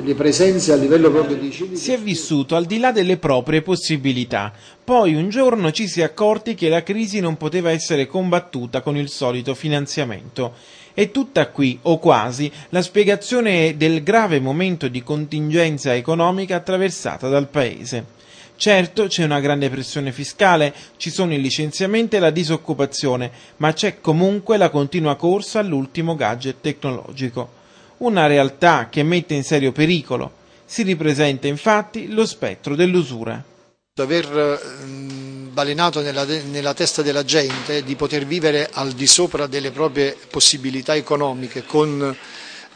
le presenze a livello proprio di civico. Si è vissuto al di là delle proprie possibilità. Poi un giorno ci si è accorti che la crisi non poteva essere combattuta con il solito finanziamento. È tutta qui, o quasi, la spiegazione del grave momento di contingenza economica attraversata dal Paese. Certo c'è una grande pressione fiscale, ci sono i licenziamenti e la disoccupazione, ma c'è comunque la continua corsa all'ultimo gadget tecnologico una realtà che mette in serio pericolo. Si ripresenta infatti lo spettro dell'usura. Dover eh, balenato nella, nella testa della gente di poter vivere al di sopra delle proprie possibilità economiche con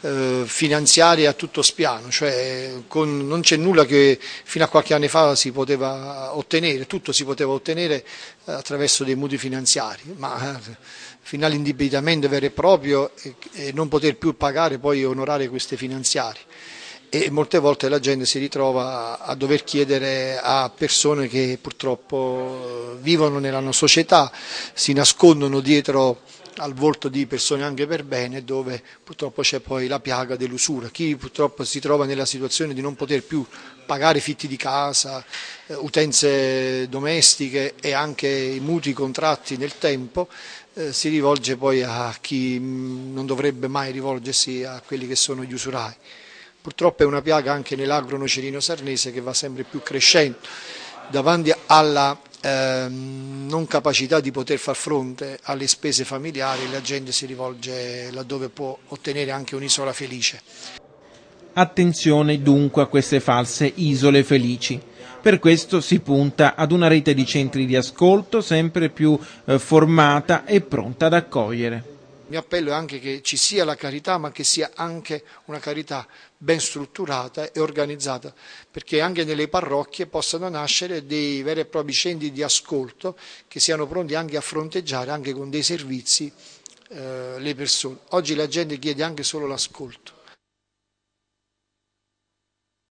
eh, finanziarie a tutto spiano, cioè con, non c'è nulla che fino a qualche anno fa si poteva ottenere, tutto si poteva ottenere eh, attraverso dei mutui finanziari, ma eh, fino all'indebitamento vero e proprio e, e non poter più pagare poi onorare queste finanziarie e molte volte la gente si ritrova a dover chiedere a persone che purtroppo eh, vivono nella nostra società, si nascondono dietro al volto di persone anche per bene dove purtroppo c'è poi la piaga dell'usura. Chi purtroppo si trova nella situazione di non poter più pagare fitti di casa, eh, utenze domestiche e anche i mutui contratti nel tempo, eh, si rivolge poi a chi mm, non dovrebbe mai rivolgersi a quelli che sono gli usurai. Purtroppo è una piaga anche nell'agro nocerino sarnese che va sempre più crescendo. Davanti alla ehm, non capacità di poter far fronte alle spese familiari, la gente si rivolge laddove può ottenere anche un'isola felice. Attenzione dunque a queste false isole felici. Per questo si punta ad una rete di centri di ascolto sempre più eh, formata e pronta ad accogliere mio appello è anche che ci sia la carità, ma che sia anche una carità ben strutturata e organizzata, perché anche nelle parrocchie possano nascere dei veri e propri centri di ascolto che siano pronti anche a fronteggiare, anche con dei servizi, eh, le persone. Oggi la gente chiede anche solo l'ascolto.